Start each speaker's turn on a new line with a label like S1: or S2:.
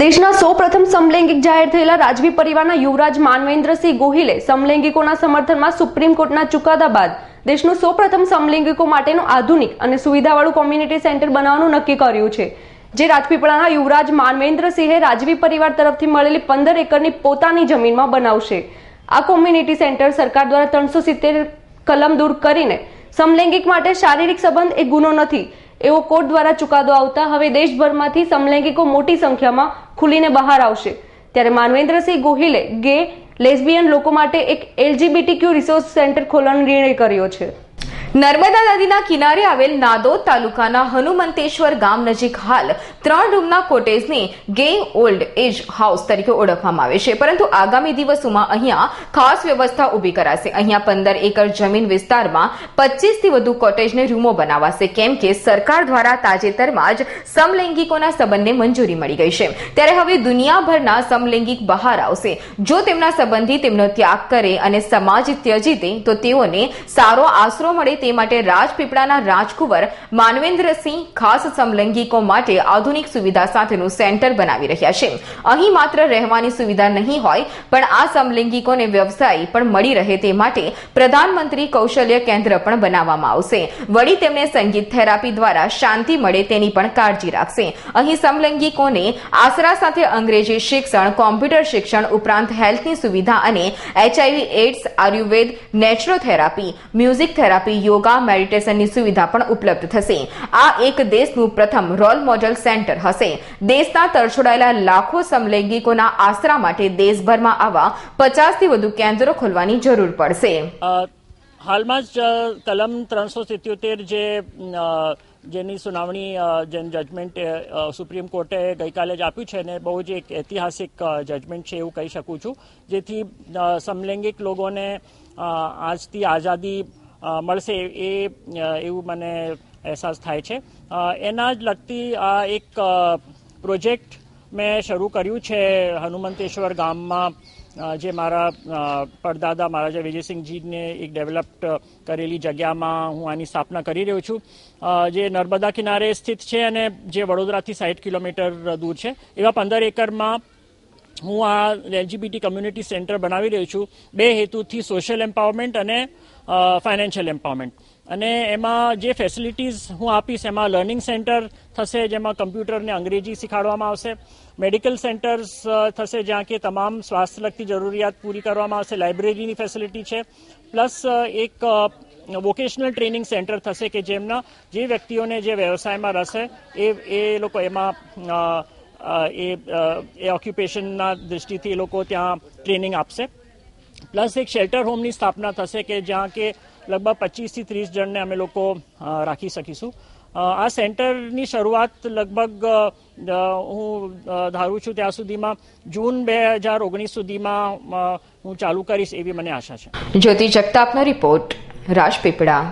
S1: દેશના સૌ પ્રથમ સમલૈંગિક જાહેર થયેલા રાજવી પરિવારના યુવરાજ માનવેન્દ્રસિંહ ગોહિલે સમલૈંગિકોના સમર્થનમાં સુપ્રીમ કોર્ટના ચુકાદા બાદ દેશનું સૌ પ્રથમ સમલૈંગિકો માટેનું આધુનિક અને સુવિધાવાળું કોમ્યુનિટી સેન્ટર બનાવવાનું નક્કી કર્યું છે જે રાજપીપળાના યુવરાજ માનવેન્દ્રસિંહે રાજવી પરિવાર તરફથી મળેલી પંદર એકરની પોતાની જમીનમાં બનાવશે આ કોમ્યુનિટી સેન્ટર સરકાર દ્વારા ત્રણસો સિત્તેર કલમ દૂર કરીને સમલૈંગિક માટે શારીરિક સંબંધ એ ગુનો નથી એવો કોર્ટ દ્વારા ચુકાદો આવતા હવે દેશભરમાંથી સમલૈંગિકો મોટી સંખ્યામાં ખુલીને બહાર આવશે ત્યારે માનવેન્દ્રસિંહ ગોહિલે ગે લેસ્બિયન લોકો માટે એક એલજીબીટી ક્યુ રિસોર્સ સેન્ટર ખોલવાનો નિર્ણય કર્યો છે નર્મદા નદીના કિનારે
S2: આવેલ નાદોદ તાલુકાના હનુમંતેશ્વર ગામ નજીક હાલ ત્રણ રૂમના કોટેજને ગેઇંગ ઓલ્ડ એજ હાઉસ તરીકે ઓળખવામાં આવે છે પરંતુ આગામી દિવસોમાં અહીંયા ખાસ વ્યવસ્થા ઊભી કરાશે અહીંયા પંદર એકર જમીન વિસ્તારમાં પચીસથી વધુ કોટેજને રૂમો બનાવાશે કેમ કે સરકાર દ્વારા તાજેતરમાં જ સમલૈંગિકોના સંબંધને મંજૂરી મળી ગઈ છે ત્યારે હવે દુનિયાભરના સમલૈંગિક બહાર આવશે જો તેમના સંબંધી તેમનો ત્યાગ કરે અને સમાજ ત્યજી દે તો તેઓને સારો આશરો મળે તે તે માટે રાજપીપળાના રાજકુંવર માનવેન્દ્રસિંહ ખાસ સમલંગીકો માટે આધુનિક સુવિધા સાથેનું સેન્ટર બનાવી રહ્યા છે અહીં માત્ર રહેવાની સુવિધા નહીં હોય પણ આ સમલિંગિકોને વ્યવસાય પણ મળી રહે તે માટે પ્રધાનમંત્રી કૌશલ્ય કેન્દ્ર પણ બનાવવામાં આવશે વળી તેમને સંગીત થેરાપી દ્વારા શાંતિ મળે તેની પણ કાળજી રાખશે અહીં સમલૈંગિકોને આસરા સાથે અંગ્રેજી શિક્ષણ કોમ્પ્યુટર શિક્ષણ ઉપરાંત હેલ્થની સુવિધા અને HIV AIDS Ayurveda naturopathy music therapy yoga મેડિટેશનની સુવિધા પણ ઉપલબ્ધ થશે આ એક દેશનું પ્રથમ રોલ મોડલ સેન્ટર હશે દેશના તરછોડાયેલા લાખો સમલૈંગિકોના આસરા માટે દેશભરમાં આવા પચાસથી વધુ કેન્દ્રો ખોલવાની જરૂર પડશે
S3: હાલમાં જ કલમ ત્રણસો સિત્યોતેર જે જેની સુનાવણી જેમ જજમેન્ટ સુપ્રીમ કોર્ટે ગઈકાલે જ આપ્યું છે અને બહુ જ એક ઐતિહાસિક જજમેન્ટ છે એવું કહી શકું છું જેથી સમલૈંગિક લોકોને આજથી આઝાદી મળશે એ એવું મને અહેસાસ થાય છે એના જ લગતી આ એક પ્રોજેક્ટ મેં શરૂ કર્યું છે હનુમંતેશ્વર ગામમાં જે મારા પડદાદા મહારાજા વિજયસિંહજીને એક ડેવલપ્ડ કરેલી જગ્યામાં હું આની સ્થાપના કરી રહ્યો છું જે નર્મદા કિનારે સ્થિત છે અને જે વડોદરાથી સાઠ કિલોમીટર દૂર છે એવા પંદર એકરમાં હું આ એલજીબીટી કમ્યુનિટી સેન્ટર બનાવી રહ્યો છું બે હેતુથી સોશિયલ એમ્પાવરમેન્ટ અને ફાઇનાન્શિયલ એમ્પાવરમેન્ટ અને એમાં જે ફેસિલિટીઝ હું આપીશ એમાં લર્નિંગ સેન્ટર થશે જેમાં કમ્પ્યુટરને અંગ્રેજી શીખાડવામાં આવશે મેડિકલ સેન્ટર્સ થશે જ્યાં કે તમામ સ્વાસ્થ્યલગતી જરૂરિયાત પૂરી કરવામાં આવશે લાઇબ્રેરીની ફેસિલિટી છે પ્લસ એક વોકેશનલ ટ્રેનિંગ સેન્ટર થશે કે જેમના જે વ્યક્તિઓને જે વ્યવસાયમાં રસ એ એ લોકો એમાં એ એ ઓક્યુપેશનના દૃષ્ટિથી એ લોકો ત્યાં ટ્રેનિંગ આપશે પ્લસ એક શેલ્ટર હોમની સ્થાપના થશે કે જ્યાં કે લગભગ પચીસથી ત્રીસ જણને અમે લોકો રાખી શકીશું આ સેન્ટરની શરૂઆત લગભગ હું ધારું છું ત્યાં સુધીમાં જૂન બે હજાર ઓગણીસ સુધીમાં હું ચાલુ કરીશ એવી મને આશા છે
S2: જ્યોતિ જગતાપનો રિપોર્ટ રાજપીપળા